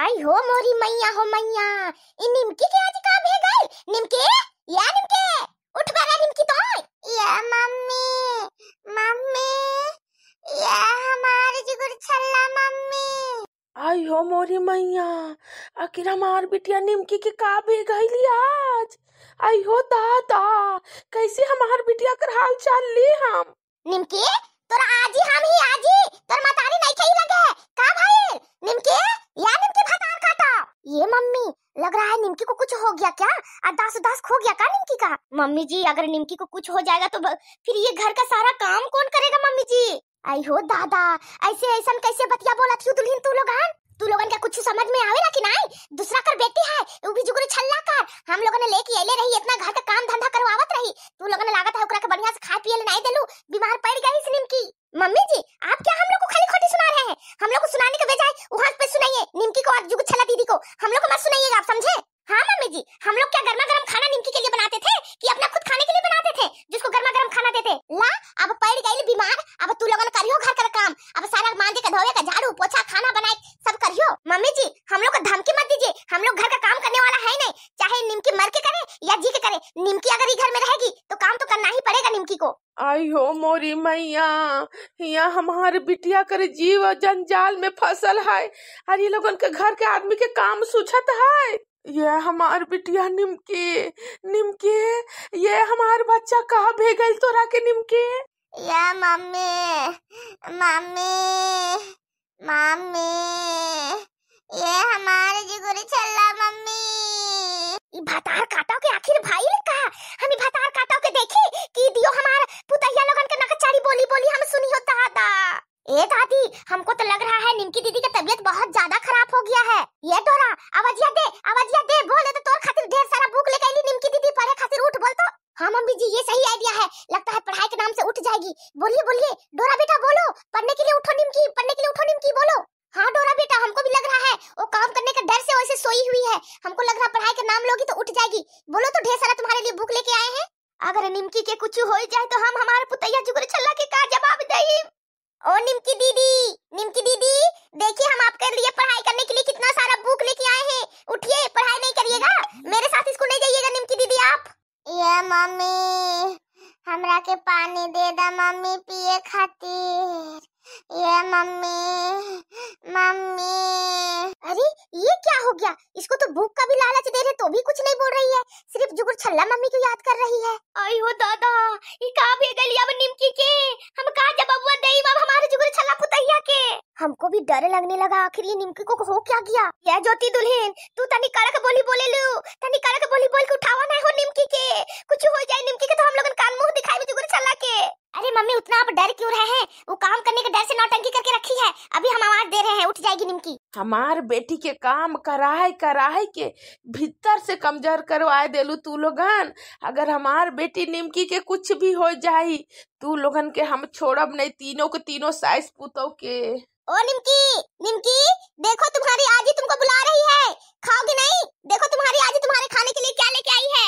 आई हो मोरी मैया हो मैया इन निमकी के आज का भे गई निमकी या निमकी उठ बागा निमकी तो या मम्मी मम्मी या हमारे जिगर छल्ला मम्मी आई हो मोरी मैया आखिर हमार बिटिया निमकी के का भे गई आज आई हो दादा कैसे हमार बिटिया कर हाल चाल ले हम निमकी तोरा आज ही हम ही आज ही तोर मतारी नहीं खाई लगे का भाई निमकी लग रहा है निमकी को कुछ हो गया क्या अरदास उदास खो गया क्या निमकी का मम्मी जी अगर निमकी को कुछ हो जाएगा तो फिर ये घर का सारा काम कौन करेगा मम्मी जी आई हो दादा ऐसे ऐसा कैसे बतिया बोला थी दुल्हन तू लोग तू लोगन का कुछ समझ में आवे ना कि नहीं दूसरा कर बेटी है वो भी जुगरे छल्ला कर हम लोगन ने लेके आइले रही इतना घर का काम धंधा करवावत रही तू लोगन ने लागत है ओकरा के बढ़िया से खा पिए ले नहीं देलू बीमार पड़ गई सिनिम की मम्मी जी आप क्या हम लोग को खाली खोटी सुना रहे हैं हम लोग को सुनाने के बजाय वहां पे सुनाइए निमकी को और जुग छल्ला दीदी को हम लोग को मत सुनाइएगा आप समझे हां मम्मी जी हम लोग क्या गर्मा गर्म खाना निमकी के मोरी मैया यहाँ हमारे बिटिया कर जीव जंजाल में फसल है और ये लोगन के घर के आदमी के काम सूचत है ये हमार बिटिया निमके निमके ये हमार बच्चा कहा भेगल तोरा के निमके या मम्मी मम्मी मम्मी हाँ डोरा बेटा हमको भी लग रहा है वो काम करने का डर से वैसे सोई हुई है हमको लग रहा पढ़ाई का नाम लोगी तो उठ जाएगी बोलो तो ढेर सारा तुम्हारे लिए भूख लेके आए हैं अगर निमकी के कुछ हो जाए तो हम हमारे पुतैया जुगरे छल्ला के का जवाब दे ओ निमकी दीदी निमकी दीदी हो गया इसको तो भूख का भी लालच दे रहे तो भी कुछ नहीं बोल रही है सिर्फ जुगुर छल्ला मम्मी को याद कर रही है आई हो दादा ये कहाँ भेजल अब निमकी के हम कहाँ भी डर लगने लगा आखिर ये निमकी को हो क्या गया ये ज्योति दुल्हन तू तनी कड़क बोली बोले लू तनी कड़क बोली बोल के उठावा ना हो निमकी के कुछ हो जाए निमकी के तो हम लोगन कान मुंह दिखाई भी चला के अरे मम्मी उतना आप डर क्यों रहे हैं वो काम करने के डर से नौटंकी करके रखी है अभी हम आवाज दे रहे हैं उठ जाएगी निमकी हमार बेटी के काम कराए कराए के भीतर से कमजोर करवाए देलू तू लोगन अगर हमार बेटी निमकी के कुछ भी हो जाए तू लोगन के हम छोड़ब नहीं तीनों के तीनों साइस पुतो के ओ निमकी निमकी देखो तुम्हारी आजी तुमको बुला रही है खाओगी नहीं देखो तुम्हारी आजी तुम्हारे खाने के लिए क्या लेके आई है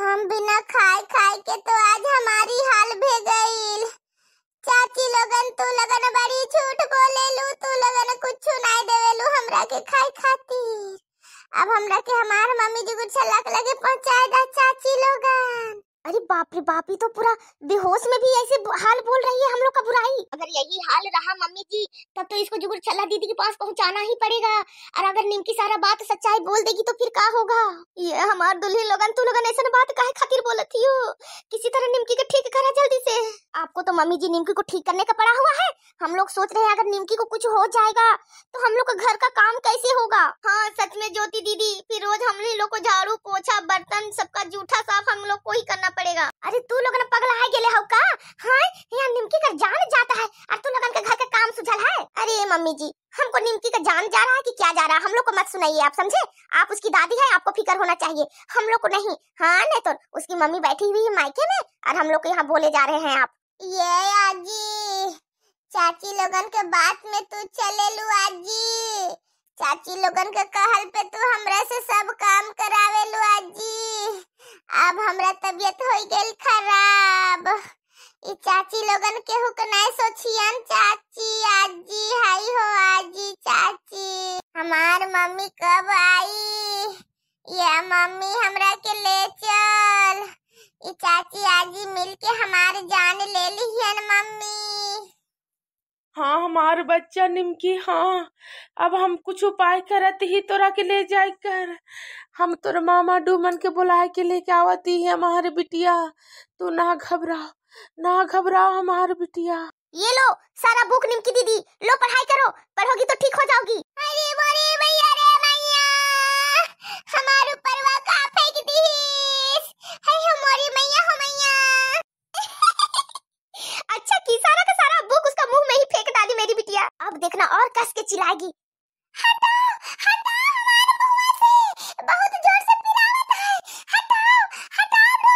हम बिना खाए खाए के तो आज हमारी हाल भे गई चाची लगन तू लगन बड़ी झूठ बोले लू तू लगन कुछ नहीं देवे लू हमरा के खाए खाती अब हमरा के हमार मम्मी जी गुड़ लग लगे पहुंचाए दा चाची लोगन अरे बाप रे बाप ये तो पूरा बेहोश में भी ऐसे हाल बोल रही है हम लोग का बुराई अगर यही हाल रहा मम्मी जी तब तो इसको जुगुर छल्ला दीदी के पास पहुंचाना ही पड़ेगा और अगर निमकी सारा बात सच्चाई बोल देगी तो फिर क्या होगा ये हमार दुल्हन लोगन तू लोगन ऐसा बात काहे खातिर बोलत हो किसी तरह निमकी को ठीक करा जल्दी से आपको तो मम्मी जी निमकी को ठीक करने का पड़ा हुआ है हम लोग सोच रहे हैं अगर निमकी को कुछ हो जाएगा तो हम लोग का घर का काम कैसे होगा हाँ सच में ज्योति दीदी फिर रोज हम लोग को झाड़ू पोछा बर्तन सबका जूठा साफ हम लोग को ही करना करना पड़ेगा अरे तू लोग ना पगला है गेले हाउ का हां यहाँ निमकी का जान जाता है और तू लोगन का घर का काम सुझल है अरे मम्मी जी हमको निमकी का जान जा रहा है कि क्या जा रहा है हम लोग को मत सुनाइए आप समझे आप उसकी दादी है आपको फिक्र होना चाहिए हम लोग को नहीं हाँ नहीं तो उसकी मम्मी बैठी हुई है मायके में और हम लोग को यहाँ बोले जा रहे हैं आप ये आजी चाची लोगन के बात में तू चले लू आजी चाची लोगन के कहल पे तू हमरा से सब काम करावे लू आजी अब हमरा तबियत हो गई खराब ई चाची लोगन के हुकनाय सोचियन चाची आजी हाय हो आजी चाची हमार मम्मी कब आई ये मम्मी हमरा के ले चल ई चाची आजी मिलके हमार जान ले लीहन मम्मी हाँ हमार बच्चा निमकी हाँ अब हम कुछ उपाय करत ही तोरा के ले जाए कर हम तोर मामा डूमन के बुलाए के लेके आवती है हमारे बिटिया तू ना घबराओ ना घबराओ हमारे बिटिया ये लो सारा बुक निमकी दीदी अब देखना और कस के चिल्लाएगी हटाओ हटाओ हमारे से बहुत जोर से पिलावट है हटाओ हटाओ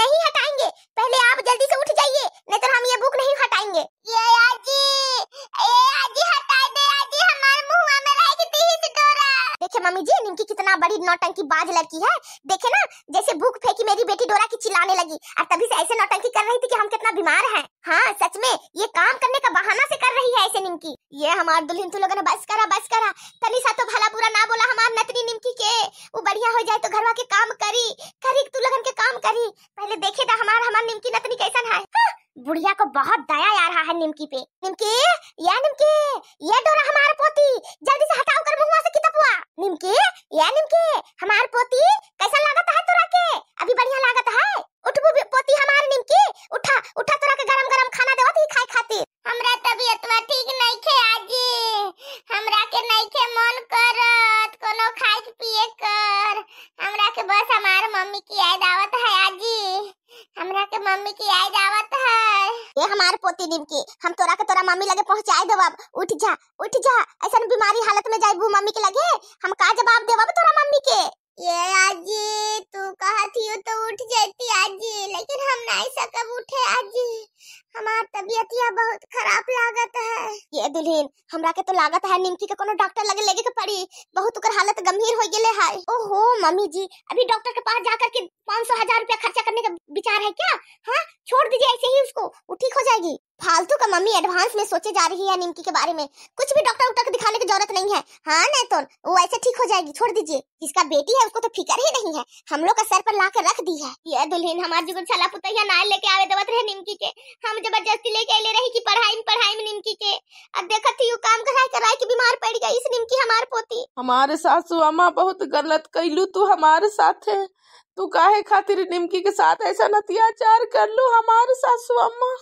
नहीं हटाएंगे पहले आप जल्दी से उठ जाइए नहीं तो हम ये बुक नहीं हटाएंगे ये आजी ये आजी हटा दे आजी हमारे में रह डोरा देखिए मम्मी जी निमकी कितना बड़ी नौटंकी बाज लड़की है देखे ना जैसे भूख फेंकी मेरी बेटी डोरा की चिल्लाने लगी और तभी से ऐसे नौटंकी कर रही थी कि हम कितना बीमार हैं हाँ सच में ये काम करने का बहाना से निमकी ये हमार दुल्हन तू लोगन बस करा बस करा तनी सा तो भला बुरा ना बोला हमार नतनी निमकी के वो बढ़िया हो जाए तो घरवा के काम करी करी तू लोगन के काम करी पहले देखे दा हमार हमार निमकी नतनी कैसन है हाँ, बुढ़िया को बहुत दया आ रहा है निमकी पे निमकी ये निमकी ये डोरा हमार पोती जल्दी से हटाओ कर मुंह से कितपुआ निमकी ये निमकी हमार पोती कैसा लागत है तोरा के अभी बढ़िया लागत है उठबू पोती हमार निमकी उठा उठा तोरा के गरम गरम खाना देवत ही खाए खातिर हमरे के तोरा मम्मी लगे पहुंचाए देवब उठ जा उठ जा ऐसा बीमारी हालत में जाइबू मम्मी के लगे हम का जवाब देवब तोरा मम्मी के ये आजी तू कहा हो तो उठ जाती आजी लेकिन हम नहीं सकब उठे आजी हमार यह बहुत खराब लागत है ये दुल्हन हमरा के तो लागत है निमकी के कोनो डॉक्टर लगे लेगे के पड़ी बहुत उकर हालत गंभीर हो गेले है ओहो मम्मी जी अभी डॉक्टर के पास जाकर के पाँच सौ हजार रूपया खर्चा करने का विचार है क्या हाँ छोड़ दीजिए ऐसे ही उसको वो ठीक हो जाएगी फालतू का मम्मी एडवांस में सोचे जा रही है निमकी के बारे में कुछ भी डॉक्टर उक्टर दिखाने की जरूरत नहीं है हाँ नहीं तो वो ऐसे ठीक हो जाएगी छोड़ दीजिए जिसका बेटी है उसको तो फिक्र ही नहीं है हम लोग का सर पर ला कर रख दी है यह दुल्हन हमारे जुगन छला पुतैया नाल लेके आवे देवत रहे निमकी के हम जबरदस्ती लेके ले रही कि पढ़ाई में पढ़ाई में निमकी के अब देखा थी काम कराई कराए की बीमार पड़ गई इस निमकी हमार पोती हमारे सासू अम्मा बहुत गलत कैलू तू हमारे साथ है तू काहे खातिर निमकी के साथ ऐसा नतियाचार कर लू हमारे सासू अम्मा